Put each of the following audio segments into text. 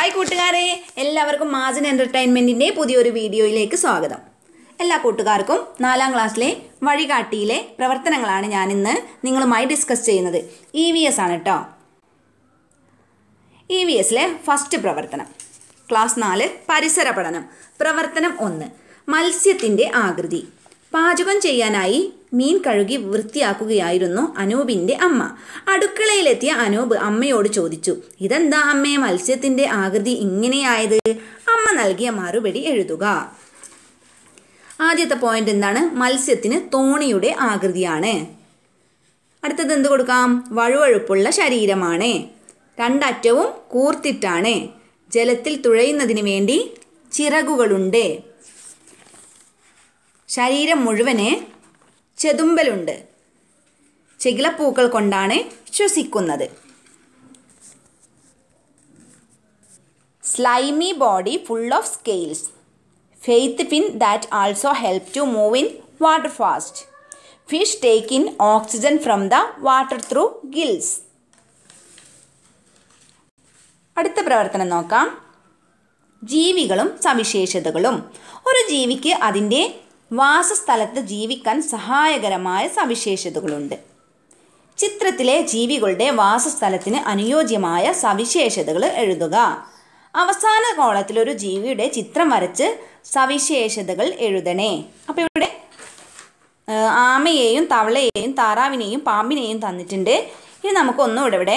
hi കൂട്ടുകാരെ എല്ലാവർക്കും മാജിൻ എൻ്റർടൈൻമെൻറ്റിൻ്റെ പുതിയൊരു വീഡിയോയിലേക്ക് സ്വാഗതം എല്ലാ കൂട്ടുകാർക്കും നാലാം ക്ലാസ്സിലെ വഴികാട്ടിയിലെ പ്രവർത്തനങ്ങളാണ് ഞാനിന്ന് നിങ്ങളുമായി ഡിസ്കസ് ചെയ്യുന്നത് ഇ വി എസ് ആണ് കേട്ടോ ഇ e വി എസിലെ ഫസ്റ്റ് പ്രവർത്തനം ക്ലാസ് നാല് പരിസര പഠനം പ്രവർത്തനം ഒന്ന് മത്സ്യത്തിൻ്റെ ആകൃതി പാചകം ചെയ്യാനായി മീൻ കഴുകി വൃത്തിയാക്കുകയായിരുന്നു അനൂപിന്റെ അമ്മ അടുക്കളയിലെത്തിയ അനൂപ് അമ്മയോട് ചോദിച്ചു ഇതെന്താ അമ്മയെ മത്സ്യത്തിന്റെ ആകൃതി ഇങ്ങനെയായത് അമ്മ നൽകിയ മറുപടി എഴുതുക ആദ്യത്തെ പോയിന്റ് എന്താണ് മത്സ്യത്തിന് തോണിയുടെ ആകൃതിയാണ് അടുത്തത് എന്ത് കൊടുക്കാം വഴുവഴുപ്പുള്ള ശരീരമാണ് രണ്ടറ്റവും കൂർത്തിട്ടാണ് ജലത്തിൽ തുഴയുന്നതിന് വേണ്ടി ചിറകുകളുണ്ട് ശരീരം മുഴുവനെ ചെതുമ്പലുണ്ട് ചെകിളപ്പൂക്കൾ കൊണ്ടാണ് ശ്വസിക്കുന്നത് slimy body full of scales fish fin that also help to move in water fast fish take in oxygen from the water through gills അടുത്ത പ്രവർത്തനം നോക്കാം ജീവികളും സവിശേഷതകളും ഒരു ജീവിക്ക് അതിൻ്റെ വാസസ്ഥലത്ത് ജീവിക്കാൻ സഹായകരമായ സവിശേഷതകളുണ്ട് ചിത്രത്തിലെ ജീവികളുടെ വാസസ്ഥലത്തിന് അനുയോജ്യമായ സവിശേഷതകൾ എഴുതുക അവസാന കോളത്തിൽ ഒരു ജീവിയുടെ ചിത്രം വരച്ച് സവിശേഷതകൾ എഴുതണേ അപ്പോൾ ഇവിടെ ആമയെയും തവളയെയും താറാവിനെയും പാമ്പിനെയും തന്നിട്ടുണ്ട് ഇനി നമുക്കൊന്നുകൂടെ ഇവിടെ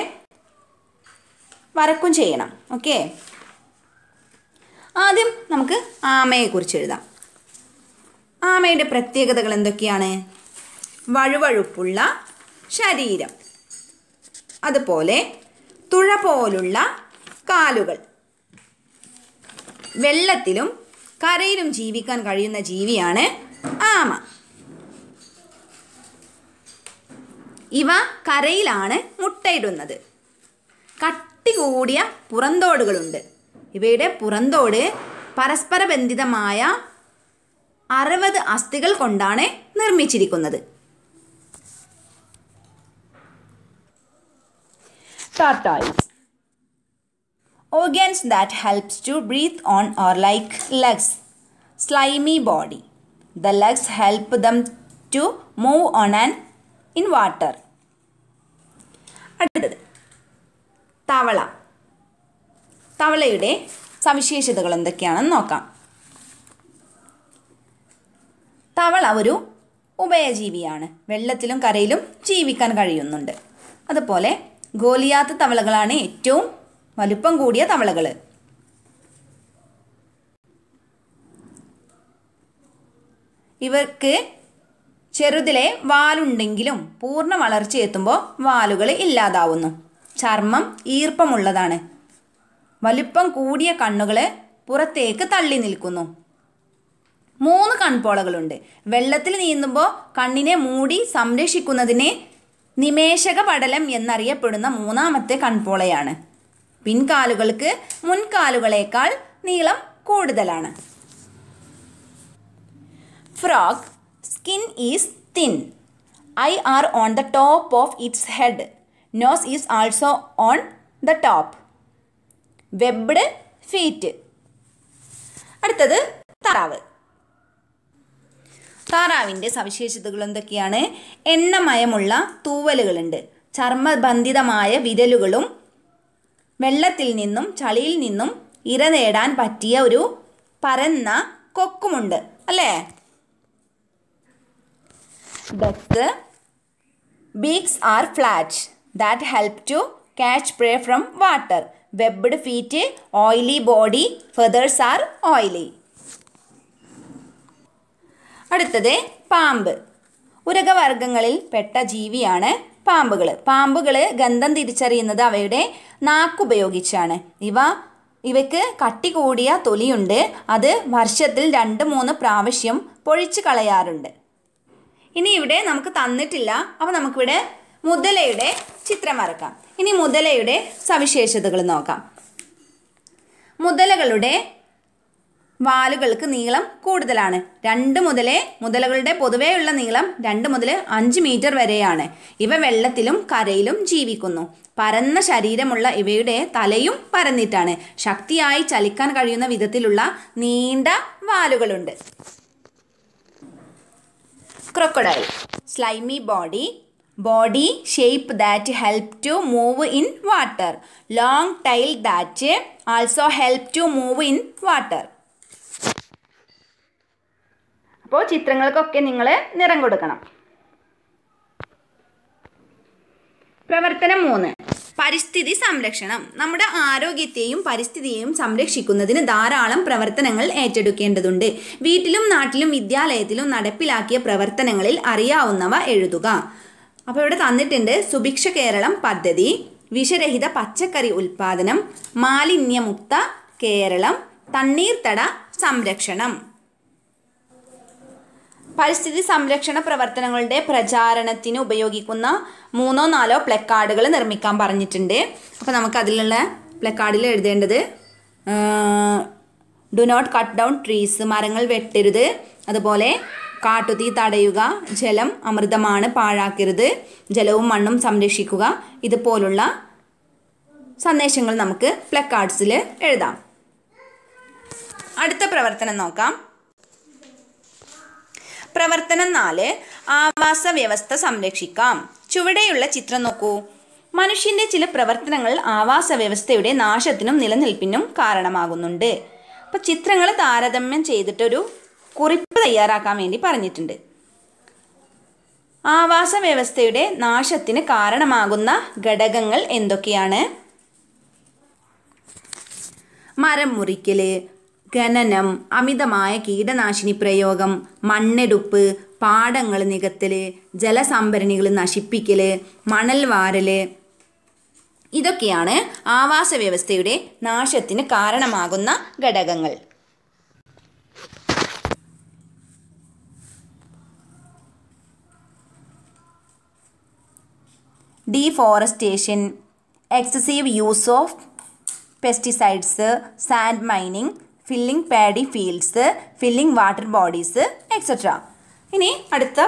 വരക്കും ചെയ്യണം ഓക്കെ ആദ്യം നമുക്ക് ആമയെക്കുറിച്ച് എഴുതാം ആമയുടെ പ്രത്യേകതകൾ എന്തൊക്കെയാണ് വഴുവഴുപ്പുള്ള ശരീരം അതുപോലെ തുഴ പോലുള്ള കാലുകൾ വെള്ളത്തിലും കരയിലും ജീവിക്കാൻ കഴിയുന്ന ജീവിയാണ് ആമ ഇവ കരയിലാണ് മുട്ടയിടുന്നത് കട്ടി കൂടിയ പുറന്തോടുകളുണ്ട് ഇവയുടെ പുറന്തോട് പരസ്പരബന്ധിതമായ അറുപത് അസ്ഥികൾ കൊണ്ടാണ് നിർമ്മിച്ചിരിക്കുന്നത് organs that helps to breathe on or like legs slimy body the legs help them to move on and in water അടുത്തത് തവള തവളയുടെ സവിശേഷതകൾ എന്തൊക്കെയാണെന്ന് നോക്കാം തവള ഒരു ഉഭയജീവിയാണ് വെള്ളത്തിലും കരയിലും ജീവിക്കാൻ കഴിയുന്നുണ്ട് അതുപോലെ ഗോലിയാത്ത തവളകളാണ് ഏറ്റവും വലുപ്പം കൂടിയ തവളകൾ ഇവർക്ക് ചെറുതിലെ വാലുണ്ടെങ്കിലും പൂർണ്ണ എത്തുമ്പോൾ വാലുകൾ ഇല്ലാതാവുന്നു ചർമ്മം ഈർപ്പമുള്ളതാണ് വലുപ്പം കൂടിയ കണ്ണുകൾ പുറത്തേക്ക് തള്ളി നിൽക്കുന്നു മൂന്ന് കൺപോളകളുണ്ട് വെള്ളത്തിൽ നീന്തുമ്പോൾ കണ്ണിനെ മൂടി സംരക്ഷിക്കുന്നതിനെ നിമേഷക പടലം എന്നറിയപ്പെടുന്ന മൂന്നാമത്തെ കൺപോളയാണ് പിൻകാലുകൾക്ക് മുൻകാലുകളേക്കാൾ നീളം കൂടുതലാണ് frog skin is thin eye are on the top of its head nose is also on the top webbed feet അടുത്തത് താറാവ് താറാവിൻ്റെ സവിശേഷതകൾ എന്തൊക്കെയാണ് എണ്ണമയമുള്ള തൂവലുകളുണ്ട് ചർമ്മബന്ധിതമായ വിരലുകളും വെള്ളത്തിൽ നിന്നും ചളിയിൽ നിന്നും ഇര നേടാൻ പറ്റിയ ഒരു പരന്ന കൊക്കുമുണ്ട് അല്ലേ duck beaks are flat that help to catch prey from water webbed feet oily body feathers are oily അടുത്തത് പാമ്പ് ഉരകവർഗങ്ങളിൽ പെട്ട ജീവിയാണ് പാമ്പുകൾ പാമ്പുകൾ ഗന്ധം തിരിച്ചറിയുന്നത് അവയുടെ നാക്കുപയോഗിച്ചാണ് ഇവ ഇവയ്ക്ക് കട്ടി കൂടിയ തൊലിയുണ്ട് അത് വർഷത്തിൽ രണ്ട് മൂന്ന് പ്രാവശ്യം പൊഴിച്ചു കളയാറുണ്ട് ഇനി ഇവിടെ നമുക്ക് തന്നിട്ടില്ല അപ്പോൾ നമുക്കിവിടെ മുതലയുടെ ചിത്രം വരക്കാം ഇനി മുതലയുടെ സവിശേഷതകൾ നോക്കാം മുതലകളുടെ വാലുകൾക്ക് നീളം കൂടുതലാണ് രണ്ട് മുതലേ മുതലകളുടെ പൊതുവെയുള്ള നീളം രണ്ട് മുതൽ അഞ്ച് മീറ്റർ വരെയാണ് ഇവ വെള്ളത്തിലും കരയിലും ജീവിക്കുന്നു പരന്ന ശരീരമുള്ള ഇവയുടെ തലയും പരന്നിട്ടാണ് ശക്തിയായി ചലിക്കാൻ കഴിയുന്ന വിധത്തിലുള്ള നീണ്ട വാലുകളുണ്ട് crocodile slimy body body shape that help to move in water long tail that also help to move in water അപ്പോൾ ചിത്രങ്ങൾക്കൊക്കെ നിങ്ങൾ നിറം കൊടുക്കണം പ്രവർത്തനം മൂന്ന് പരിസ്ഥിതി സംരക്ഷണം നമ്മുടെ ആരോഗ്യത്തെയും പരിസ്ഥിതിയെയും സംരക്ഷിക്കുന്നതിന് ധാരാളം പ്രവർത്തനങ്ങൾ ഏറ്റെടുക്കേണ്ടതുണ്ട് വീട്ടിലും നാട്ടിലും വിദ്യാലയത്തിലും നടപ്പിലാക്കിയ പ്രവർത്തനങ്ങളിൽ അറിയാവുന്നവ എഴുതുക അപ്പോൾ ഇവിടെ തന്നിട്ടുണ്ട് സുഭിക്ഷ കേരളം പദ്ധതി വിഷരഹിത പച്ചക്കറി ഉൽപാദനം മാലിന്യമുക്ത കേരളം തണ്ണീർത്തട സംരക്ഷണം പരിസ്ഥിതി സംരക്ഷണ പ്രവർത്തനങ്ങളുടെ പ്രചാരണത്തിന് ഉപയോഗിക്കുന്ന മൂന്നോ നാലോ പ്ലക്കാർഡുകൾ നിർമ്മിക്കാൻ പറഞ്ഞിട്ടുണ്ട് അപ്പോൾ നമുക്ക് അതിലുള്ള പ്ലക്കാർഡിൽ എഴുതേണ്ടത് do not cut down trees മരങ്ങൾ വെട്ടരുത് അതുപോലെ കാട്ടുതീ തടയുക ജലം അമൃതമാണ് പാഴാക്കരുത് ജലവും മണ്ണും സംരക്ഷിക്കുക ഇതുപോലുള്ള സന്ദേശങ്ങൾ നമുക്ക് പ്ലക്കാർഡ്സിൽ എഴുതാം അടുത്ത പ്രവർത്തനം നോക്കാം പ്രവർത്തനം നാല് ആവാസ വ്യവസ്ഥ സംരക്ഷിക്കാം ചുവടെയുള്ള ചിത്രം നോക്കൂ മനുഷ്യന്റെ ചില പ്രവർത്തനങ്ങൾ ആവാസ വ്യവസ്ഥയുടെ നാശത്തിനും നിലനിൽപ്പിനും കാരണമാകുന്നുണ്ട് അപ്പോൾ ചിത്രങ്ങൾ താരതമ്യം ചെയ്തിട്ടൊരു കുറിപ്പ് തയ്യാറാക്കാൻ വേണ്ടി പറഞ്ഞിട്ടുണ്ട് ആവാസ വ്യവസ്ഥയുടെ നാശത്തിന് കാരണമാകുന്ന ഘടകങ്ങൾ എന്തൊക്കെയാണ് മരം മുറിക്കല് ഖനനം അമിതമായ കീടനാശിനി പ്രയോഗം മണ്ണെടുപ്പ് പാടങ്ങൾ നികത്തൽ ജലസംഭരണികൾ നശിപ്പിക്കൽ മണൽ വാരൽ ഇതൊക്കെയാണ് ആവാസ വ്യവസ്ഥയുടെ നാശത്തിന് കാരണമാകുന്ന ഘടകങ്ങൾ deforestation excessive use of pesticides sand mining filling paddy fields filling water bodies etcetera ഇനി അടുത്ത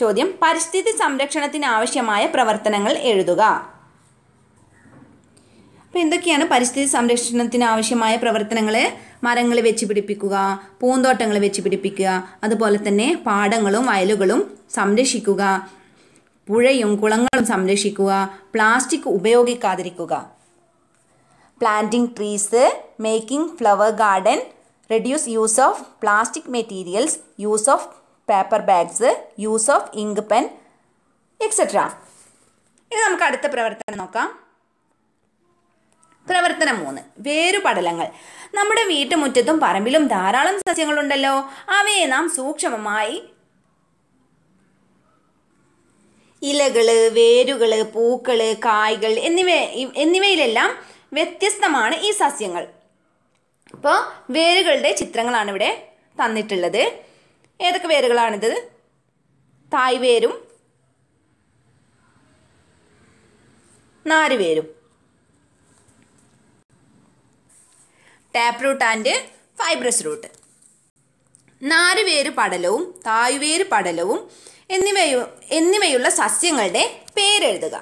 ചോദ്യം പരിസ്ഥിതി സംരക്ഷണത്തിന് ആവശ്യമായ പ്രവർത്തനങ്ങൾ എഴുതുക അപ്പോൾ എന്തൊക്കെയാണ് പരിസ്ഥിതി സംരക്ഷണത്തിന് ആവശ്യമായ പ്രവർത്തനങ്ങൾ മരങ്ങൾ വെച്ച് പിടിപ്പിക്കുക പൂന്തോട്ടങ്ങൾ വെച്ച് പിടിപ്പിക്കുക അതുപോലെ തന്നെ പാടങ്ങളും വയലുകളും സംരക്ഷിക്കുക പുഴയും കുളങ്ങളും സംരക്ഷിക്കുക പ്ലാസ്റ്റിക് ഉപയോഗിക്കാതിരിക്കുക planting trees making flower garden, reduce use of plastic materials use of paper bags use of ink pen etcetera ഇനി നമുക്ക് അടുത്ത പ്രവർത്തനം നോക്കാം പ്രവർത്തനം മൂന്ന് വേരുപടലങ്ങൾ നമ്മുടെ വീട്ടുമുറ്റത്തും പറമ്പിലും ധാരാളം സസ്യങ്ങളുണ്ടല്ലോ അവയെ നാം സൂക്ഷ്മമായി ഇലകള് വേരുകള് പൂക്കള് കായ്കൾ എന്നിവ എന്നിവയിലെല്ലാം വ്യത്യസ്തമാണ് ഈ സസ്യങ്ങൾ ഇപ്പോൾ വേരുകളുടെ ചിത്രങ്ങളാണ് ഇവിടെ തന്നിട്ടുള്ളത് ഏതൊക്കെ വേരുകളാണിത് തായ്വേരും നാരുവേരും tap root and fibrous root നാരുവേര് പടലവും തായ്വേര് പടലവും എന്നിവ എന്നിവയുള്ള സസ്യങ്ങളുടെ പേരെഴുതുക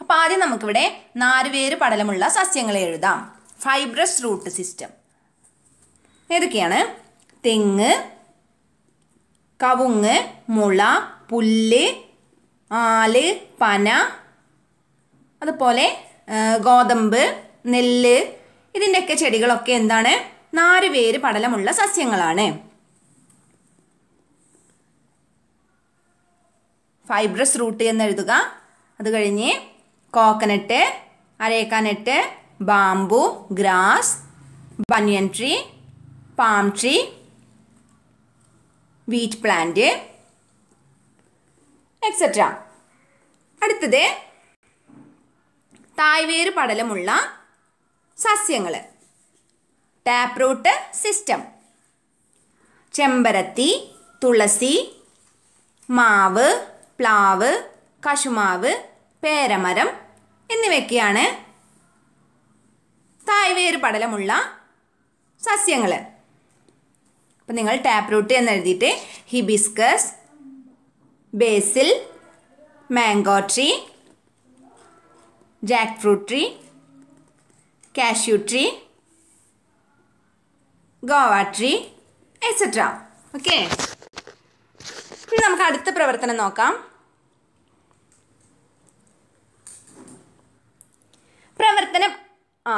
അപ്പോൾ ആദ്യം നമുക്കിവിടെ നാലുപേര് പടലമുള്ള സസ്യങ്ങളെ എഴുതാം ഫൈബ്രസ് റൂട്ട് സിസ്റ്റം ഏതൊക്കെയാണ് തെങ്ങ് കവുങ്ങ് മുള പുല്ല് ആല് പന അതുപോലെ ഗോതമ്പ് നെല്ല് ഇതിൻ്റെയൊക്കെ ചെടികളൊക്കെ എന്താണ് നാലുപേര് പടലമുള്ള സസ്യങ്ങളാണ് ഫൈബ്രസ് റൂട്ട് എന്ന് എഴുതുക അത് കഴിഞ്ഞ് coconut arecanut bamboo grass banyan tree palm tree wheat plant etcetera അടുത്തത് തായ്വേര് പടലമുള്ള സസ്യങ്ങൾ ടാപ്പ് റൂട്ട് സിസ്റ്റം ചെമ്പരത്തി തുളസി മാവ് പ്ലാവ് കശുമാവ് പേരമരം എന്നിവയൊക്കെയാണ് തായ്വേര് പടലമുള്ള സസ്യങ്ങൾ അപ്പം നിങ്ങൾ ടാപ്പ് റൂട്ട് എന്ന് എഴുതിയിട്ട് hibiscus basil mango tree jackfruit tree cashew tree guava tree etcetera okay ഇനി നമുക്ക് അടുത്ത പ്രവർത്തനം നോക്കാം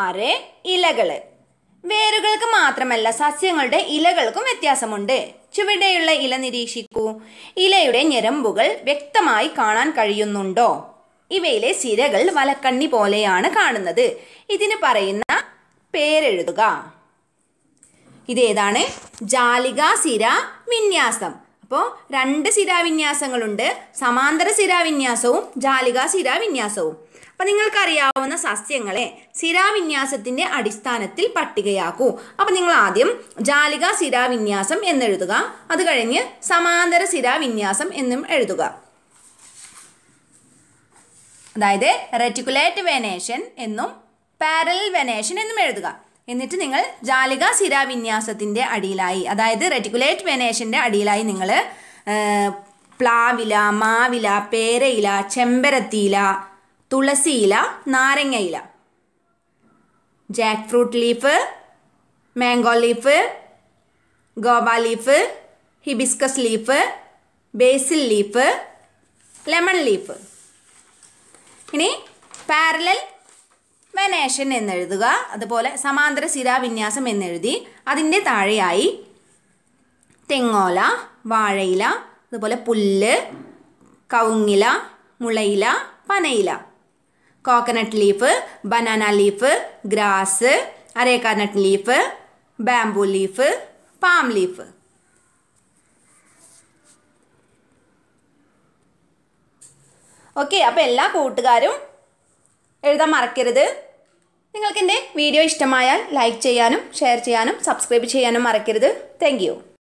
ആറ് ഇലകൾ വേരുകൾക്ക് മാത്രമല്ല സസ്യങ്ങളുടെ ഇലകൾക്കും വ്യത്യാസമുണ്ട് ചുവടെയുള്ള ഇല നിരീക്ഷിക്കൂ ഇലയുടെ ഞരമ്പുകൾ വ്യക്തമായി കാണാൻ കഴിയുന്നുണ്ടോ ഇവയിലെ സിരകൾ വലക്കണ്ണി പോലെയാണ് കാണുന്നത് ഇതിന് പറയുന്ന പേരെഴുതുക ഇതേതാണ് ജാലിക സിര വിന്യാസം അപ്പോൾ രണ്ട് സിരാവിന്യാസങ്ങളുണ്ട് സമാന്തര സ്ഥിരാവിന്യാസവും ജാലിക സ്ഥിരാവിന്യാസവും അപ്പം നിങ്ങൾക്കറിയാവുന്ന സസ്യങ്ങളെ സ്ഥിരാവിന്യാസത്തിൻ്റെ അടിസ്ഥാനത്തിൽ പട്ടികയാക്കൂ അപ്പം നിങ്ങൾ ആദ്യം ജാലിക സ്ഥിരാവിന്യാസം എന്നെഴുതുക അത് കഴിഞ്ഞ് സമാന്തര സിരാവിന്യാസം എന്നും എഴുതുക അതായത് റെറ്റിക്കുലേറ്റ് വെനേഷൻ എന്നും പാരൽ വെനേഷൻ എന്നും എഴുതുക എന്നിട്ട് നിങ്ങൾ ജാലിക ശിരാവിന്യാസത്തിൻ്റെ അടിയിലായി അതായത് റെറ്റിക്കുലേറ്റ് വെനേഷൻ്റെ അടിയിലായി നിങ്ങൾ പ്ലാവില മാവില പേരയില ചെമ്പരത്തിയില തുളസിയില നാരങ്ങയില jackfruit leaf mango leaf guava leaf hibiscus leaf basil leaf lemon leaf ഇനി പാരലൽ വെനേഷൻ എന്നെഴുതുക അതുപോലെ സമാന്തര സ്ഥിരാവിന്യാസം എന്നെഴുതി അതിൻ്റെ താഴെയായി തെങ്ങോല വാഴയില അതുപോലെ പുല്ല് കവുങ്ങില മുളയില പനയില coconut leaf banana leaf grass arecanut leaf bamboo leaf palm leaf okay അപ്പോൾ എല്ലാ കൂട്ടുകാരും എഴുതാൻ മറക്കരുത് നിങ്ങൾക്കെൻ്റെ വീഡിയോ ഇഷ്ടമായാൽ ലൈക്ക് ചെയ്യാനും ഷെയർ ചെയ്യാനും സബ്സ്ക്രൈബ് ചെയ്യാനും മറക്കരുത് താങ്ക്